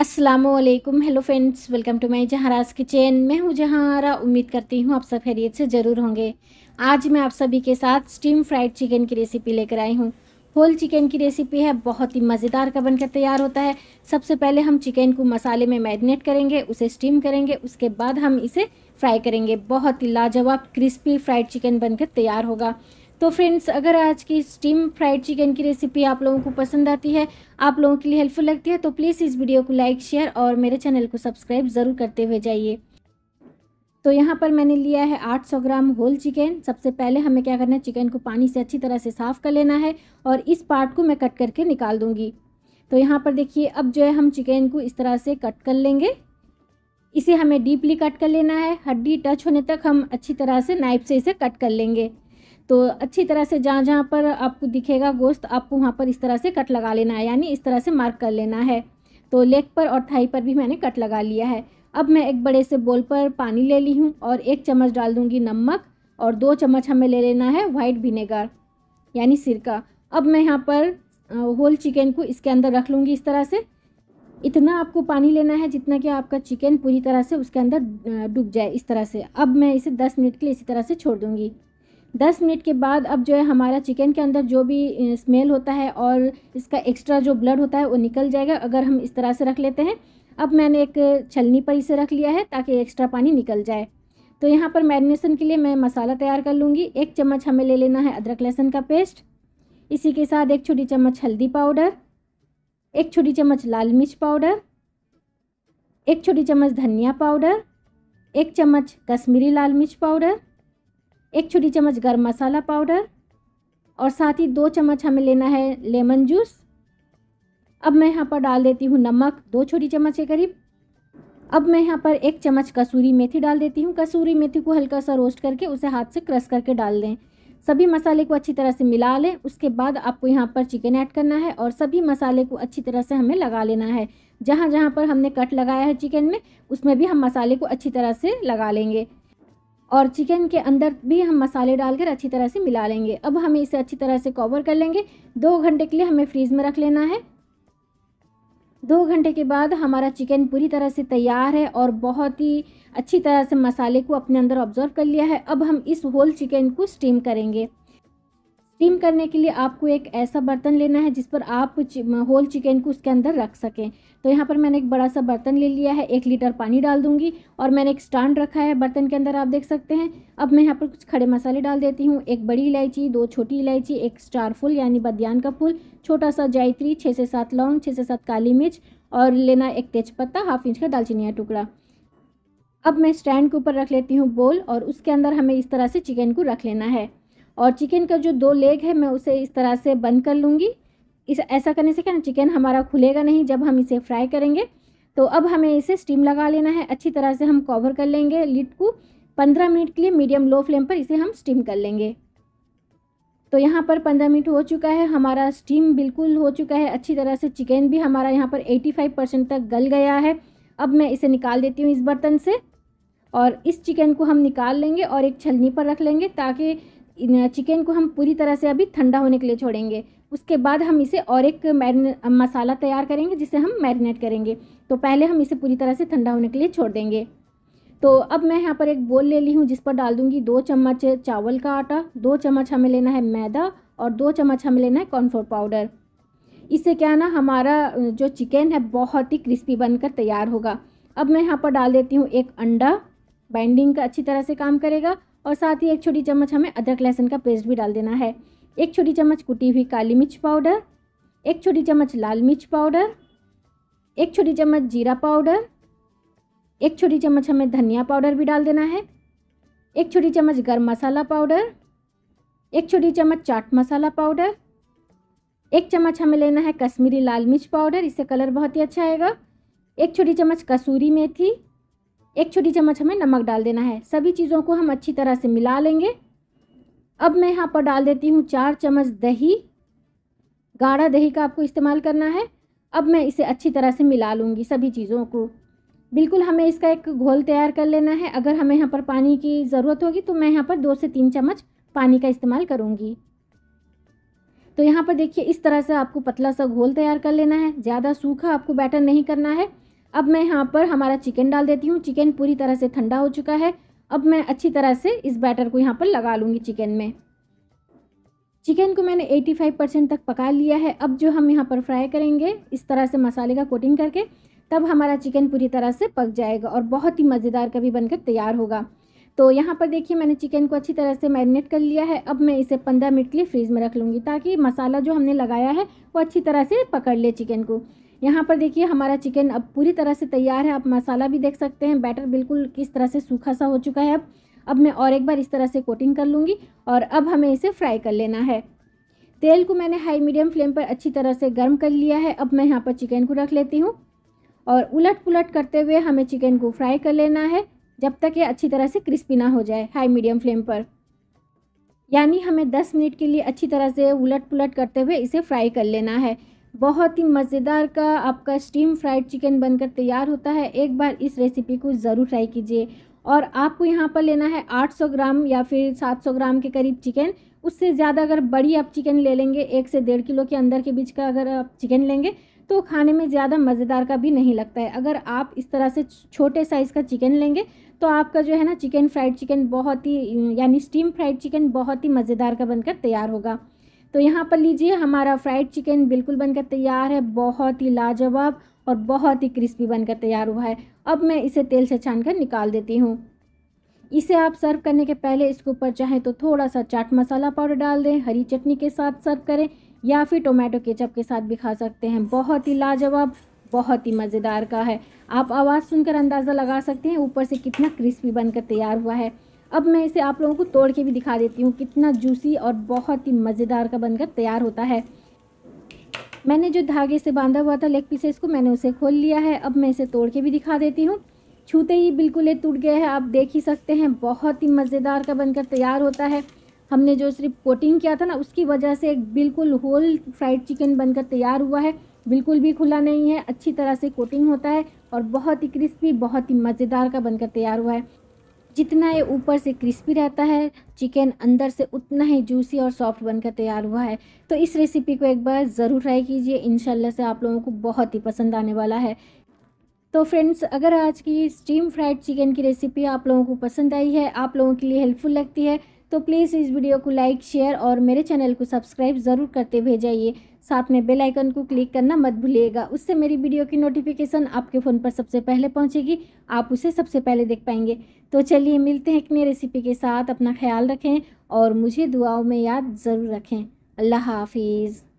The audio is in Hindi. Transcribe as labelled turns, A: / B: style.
A: Aslam hello friends welcome to my जहाराज किचन मैं हूँ जहाँरा उम्मीद करती हूँ आप सब खैरियत से ज़रूर होंगे आज मैं आप सभी के साथ स्टीम फ्राइड चिकन की रेसिपी लेकर आई हूँ होल चिकन की रेसिपी है बहुत ही मज़ेदार का बनकर तैयार होता है सबसे पहले हम चिकन को मसाले में मैरिनेट करेंगे उसे स्टीम करेंगे उसके बाद हम इसे फ्राई करेंगे बहुत ही लाजवाब क्रिस्पी फ्राइड चिकन बनकर तैयार होगा तो फ्रेंड्स अगर आज की स्टीम फ्राइड चिकन की रेसिपी आप लोगों को पसंद आती है आप लोगों के लिए हेल्पफुल लगती है तो प्लीज़ इस वीडियो को लाइक शेयर और मेरे चैनल को सब्सक्राइब ज़रूर करते हुए जाइए तो यहाँ पर मैंने लिया है 800 ग्राम होल चिकन सबसे पहले हमें क्या करना है चिकन को पानी से अच्छी तरह से साफ़ कर लेना है और इस पार्ट को मैं कट करके निकाल दूँगी तो यहाँ पर देखिए अब जो है हम चिकन को इस तरह से कट कर लेंगे इसे हमें डीपली कट कर लेना है हड्डी टच होने तक हम अच्छी तरह से नाइफ से इसे कट कर लेंगे तो अच्छी तरह से जहाँ जहाँ पर आपको दिखेगा गोश्त आपको वहाँ पर इस तरह से कट लगा लेना है यानी इस तरह से मार्क कर लेना है तो लेग पर और थाई पर भी मैंने कट लगा लिया है अब मैं एक बड़े से बोल पर पानी ले ली हूँ और एक चम्मच डाल दूँगी नमक और दो चम्मच हमें ले लेना है वाइट विनेगर यानी सिरका अब मैं यहाँ पर होल चिकन को इसके अंदर रख लूँगी इस तरह से इतना आपको पानी लेना है जितना कि आपका चिकन पूरी तरह से उसके अंदर डूब जाए इस तरह से अब मैं इसे 10 मिनट के लिए इसी तरह से छोड़ दूँगी दस मिनट के बाद अब जो है हमारा चिकन के अंदर जो भी स्मेल होता है और इसका एक्स्ट्रा जो ब्लड होता है वो निकल जाएगा अगर हम इस तरह से रख लेते हैं अब मैंने एक छलनी पर इसे रख लिया है ताकि एक्स्ट्रा पानी निकल जाए तो यहाँ पर मैरिनेशन के लिए मैं मसाला तैयार कर लूँगी एक चम्मच हमें ले लेना है अदरक लहसुन का पेस्ट इसी के साथ एक छोटी चम्मच हल्दी पाउडर एक छोटी चम्मच लाल मिर्च पाउडर एक छोटी चम्मच धनिया पाउडर एक चम्मच कश्मीरी लाल मिर्च पाउडर एक छोटी चम्मच गर्म मसाला पाउडर और साथ ही दो चम्मच हमें लेना है लेमन जूस अब मैं यहाँ पर डाल देती हूँ नमक दो छोटी चम्मच के करीब अब मैं यहाँ पर एक चम्मच कसूरी मेथी डाल देती हूँ कसूरी मेथी को हल्का सा रोस्ट करके उसे हाथ से क्रश करके डाल दें सभी मसाले को अच्छी तरह से मिला लें उसके बाद आपको यहाँ पर चिकन ऐड करना है और सभी मसाले को अच्छी तरह से हमें लगा लेना है जहाँ जहाँ पर हमने कट लगाया है चिकन में उसमें भी हम मसाले को अच्छी तरह से लगा लेंगे और चिकन के अंदर भी हम मसाले डालकर अच्छी तरह से मिला लेंगे अब हमें इसे अच्छी तरह से कवर कर लेंगे दो घंटे के लिए हमें फ्रीज़ में रख लेना है दो घंटे के बाद हमारा चिकन पूरी तरह से तैयार है और बहुत ही अच्छी तरह से मसाले को अपने अंदर ऑब्ज़र्व कर लिया है अब हम इस होल चिकन को स्टीम करेंगे स्टीम करने के लिए आपको एक ऐसा बर्तन लेना है जिस पर आप होल चिकन को उसके अंदर रख सकें तो यहाँ पर मैंने एक बड़ा सा बर्तन ले लिया है एक लीटर पानी डाल दूंगी और मैंने एक स्टैंड रखा है बर्तन के अंदर आप देख सकते हैं अब मैं यहाँ पर कुछ खड़े मसाले डाल देती हूँ एक बड़ी इलायची दो छोटी इलायची एक स्टार फूल यानी बदयान का फूल छोटा सा जायत्री छः से सात लौंग छः से सात काली मिर्च और लेना एक तेज़पत्ता हाफ इंच का दालचीनी का टुकड़ा अब मैं स्टैंड के ऊपर रख लेती हूँ बोल और उसके अंदर हमें इस तरह से चिकन को रख लेना है और चिकन का जो दो लेग है मैं उसे इस तरह से बंद कर लूँगी इस ऐसा करने से क्या ना चिकन हमारा खुलेगा नहीं जब हम इसे फ्राई करेंगे तो अब हमें इसे स्टीम लगा लेना है अच्छी तरह से हम कवर कर लेंगे लिड को पंद्रह मिनट के लिए मीडियम लो फ्लेम पर इसे हम स्टीम कर लेंगे तो यहाँ पर पंद्रह मिनट हो चुका है हमारा स्टीम बिल्कुल हो चुका है अच्छी तरह से चिकन भी हमारा यहाँ पर एटी फाइव परसेंट तक गल गया है अब मैं इसे निकाल देती हूँ इस बर्तन से और इस चिकन को हम निकाल लेंगे और एक छलनी पर रख लेंगे ताकि चिकन को हम पूरी तरह से अभी ठंडा होने के लिए छोड़ेंगे उसके बाद हम इसे और एक मैरिने मसाला तैयार करेंगे जिसे हम मैरिनेट करेंगे तो पहले हम इसे पूरी तरह से ठंडा होने के लिए छोड़ देंगे तो अब मैं यहाँ पर एक बोल ले ली हूँ जिस पर डाल दूँगी दो चम्मच चावल का आटा दो चम्मच हमें लेना है मैदा और दो चम्मच हमें लेना है कॉर्नफ्लोर पाउडर इससे क्या ना हमारा जो चिकन है बहुत ही क्रिस्पी बनकर तैयार होगा अब मैं यहाँ पर डाल देती हूँ एक अंडा बाइंडिंग का अच्छी तरह से काम करेगा और साथ ही एक छोटी चम्मच हमें अदरक लहसुन का पेस्ट भी डाल देना है एक छोटी चम्मच कुटी हुई काली मिर्च पाउडर एक छोटी चम्मच लाल मिर्च पाउडर एक छोटी चम्मच जीरा पाउडर एक छोटी चम्मच हमें धनिया पाउडर भी डाल देना है एक छोटी चम्मच गर्म मसाला पाउडर एक छोटी चम्मच चाट मसाला पाउडर एक चम्मच हमें लेना है कश्मीरी लाल मिर्च पाउडर इससे कलर बहुत ही अच्छा आएगा एक छोटी चम्मच कसूरी मेथी एक छोटी चम्मच हमें नमक डाल देना है सभी चीज़ों को हम अच्छी तरह से मिला लेंगे अब मैं यहाँ पर डाल देती हूँ चार चम्मच दही गाढ़ा दही का आपको इस्तेमाल करना है अब मैं इसे अच्छी तरह से मिला लूँगी सभी चीज़ों को बिल्कुल हमें इसका एक घोल तैयार कर लेना है अगर हमें यहाँ पर पानी की ज़रूरत होगी तो मैं यहाँ पर दो से तीन चम्मच पानी का इस्तेमाल करूँगी तो यहाँ पर देखिए इस तरह से आपको पतला सा घोल तैयार कर लेना है ज़्यादा सूखा आपको बैटर नहीं करना है अब मैं यहाँ पर हमारा चिकन डाल देती हूँ चिकन पूरी तरह से ठंडा हो चुका है अब मैं अच्छी तरह से इस बैटर को यहाँ पर लगा लूँगी चिकन में चिकन को मैंने 85 परसेंट तक पका लिया है अब जो हम यहाँ पर फ्राई करेंगे इस तरह से मसाले का कोटिंग करके तब हमारा चिकन पूरी तरह से पक जाएगा और बहुत ही मज़ेदार कभी बनकर तैयार होगा तो यहाँ पर देखिए मैंने चिकन को अच्छी तरह से मैरिनेट कर लिया है अब मैं इसे पंद्रह मिनट के लिए फ्रीज़ में रख लूँगी ताकि मसाला जो हमने लगाया है वो अच्छी तरह से पकड़ ले चिकन को यहाँ पर देखिए हमारा चिकन अब पूरी तरह से तैयार है आप मसाला भी देख सकते हैं बैटर बिल्कुल किस तरह से सूखा सा हो चुका है अब अब मैं और एक बार इस तरह से कोटिंग कर लूँगी और अब हमें इसे फ्राई कर लेना है तेल को मैंने हाई मीडियम फ्लेम पर अच्छी तरह से गर्म कर लिया है अब मैं यहाँ पर चिकन को रख लेती हूँ और उलट पुलट करते हुए हमें चिकन को फ्राई कर लेना है जब तक ये अच्छी तरह से क्रिस्पी ना हो जाए हाई मीडियम फ्लेम पर यानी हमें 10 मिनट के लिए अच्छी तरह से उलट पुलट करते हुए इसे फ्राई कर लेना है बहुत ही मज़ेदार का आपका स्टीम फ्राइड चिकन बनकर तैयार होता है एक बार इस रेसिपी को ज़रूर ट्राई कीजिए और आपको यहाँ पर लेना है 800 ग्राम या फिर 700 ग्राम के करीब चिकन उससे ज़्यादा अगर बड़ी आप चिकन ले लेंगे एक से डेढ़ किलो के अंदर के बीच का अगर आप चिकन लेंगे तो खाने में ज़्यादा मज़ेदार का भी नहीं लगता है अगर आप इस तरह से छोटे साइज़ का चिकन लेंगे तो आपका जो है ना चिकन फ्राइड चिकन बहुत ही यानी स्टीम फ्राइड चिकन बहुत ही मज़ेदार का बनकर तैयार होगा तो यहाँ पर लीजिए हमारा फ्राइड चिकन बिल्कुल बनकर तैयार है बहुत ही लाजवाब और बहुत ही क्रिस्पी बनकर तैयार हुआ है अब मैं इसे तेल से छान कर निकाल देती हूँ इसे आप सर्व करने के पहले इसके ऊपर चाहें तो थोड़ा सा चाट मसाला पाउडर डाल दें हरी चटनी के साथ सर्व करें या फिर टोमेटो केचप के साथ भी खा सकते हैं बहुत ही लाजवाब बहुत ही मज़ेदार का है आप आवाज़ सुनकर अंदाज़ा लगा सकते हैं ऊपर से कितना क्रिस्पी बनकर तैयार हुआ है अब मैं इसे आप लोगों को तोड़ के भी दिखा देती हूँ कितना जूसी और बहुत ही मज़ेदार का बनकर तैयार होता है मैंने जो धागे से बांधा हुआ था लेग पीसेस को मैंने उसे खोल लिया है अब मैं इसे तोड़ के भी दिखा देती हूँ छूते ही बिल्कुल ये टूट गया है आप देख ही सकते हैं बहुत ही मज़ेदार का बनकर तैयार होता है हमने जो सिर्फ कोटिंग किया था ना उसकी वजह से एक बिल्कुल होल फ्राइड चिकन बनकर तैयार हुआ है बिल्कुल भी खुला नहीं है अच्छी तरह से कोटिंग होता है और बहुत ही क्रिस्पी बहुत ही मज़ेदार का बनकर तैयार हुआ है जितना ये ऊपर से क्रिस्पी रहता है चिकन अंदर से उतना ही जूसी और सॉफ्ट बनकर तैयार हुआ है तो इस रेसिपी को एक बार ज़रूर ट्राई कीजिए इन से आप लोगों को बहुत ही पसंद आने वाला है तो फ्रेंड्स अगर आज की स्टीम फ्राइड चिकन की रेसिपी आप लोगों को पसंद आई है आप लोगों के लिए हेल्पफुल लगती है तो प्लीज़ इस वीडियो को लाइक शेयर और मेरे चैनल को सब्सक्राइब ज़रूर करते हुए जाइए साथ में बेल आइकन को क्लिक करना मत भूलिएगा उससे मेरी वीडियो की नोटिफिकेशन आपके फ़ोन पर सबसे पहले पहुंचेगी आप उसे सबसे पहले देख पाएंगे तो चलिए मिलते हैं एक नई रेसिपी के साथ अपना ख्याल रखें और मुझे दुआओं में याद ज़रूर रखें अल्लाह हाफिज़